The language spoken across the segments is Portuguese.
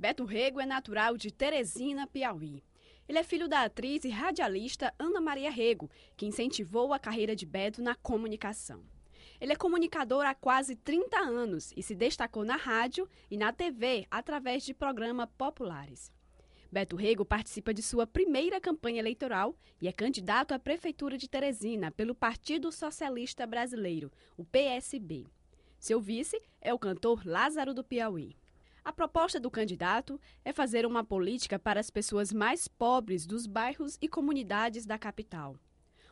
Beto Rego é natural de Teresina, Piauí. Ele é filho da atriz e radialista Ana Maria Rego, que incentivou a carreira de Beto na comunicação. Ele é comunicador há quase 30 anos e se destacou na rádio e na TV através de programas populares. Beto Rego participa de sua primeira campanha eleitoral e é candidato à Prefeitura de Teresina pelo Partido Socialista Brasileiro, o PSB. Seu vice é o cantor Lázaro do Piauí. A proposta do candidato é fazer uma política para as pessoas mais pobres dos bairros e comunidades da capital.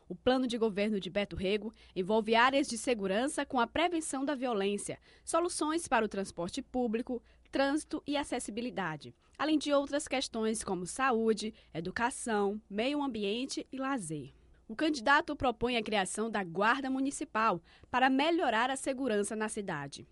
O plano de governo de Beto Rego envolve áreas de segurança com a prevenção da violência, soluções para o transporte público, trânsito e acessibilidade, além de outras questões como saúde, educação, meio ambiente e lazer. O candidato propõe a criação da Guarda Municipal para melhorar a segurança na cidade.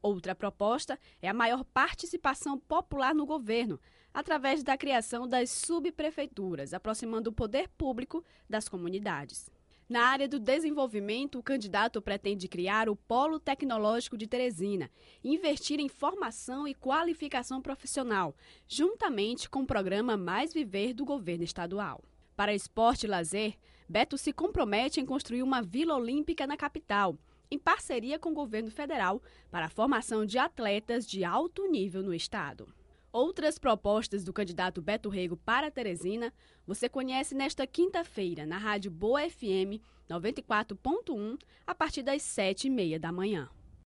Outra proposta é a maior participação popular no governo, através da criação das subprefeituras, aproximando o poder público das comunidades. Na área do desenvolvimento, o candidato pretende criar o Polo Tecnológico de Teresina, investir em formação e qualificação profissional, juntamente com o programa Mais Viver do governo estadual. Para esporte e lazer, Beto se compromete em construir uma Vila Olímpica na capital, em parceria com o governo federal, para a formação de atletas de alto nível no estado. Outras propostas do candidato Beto Rego para Teresina você conhece nesta quinta-feira na Rádio Boa FM 94.1 a partir das sete e meia da manhã.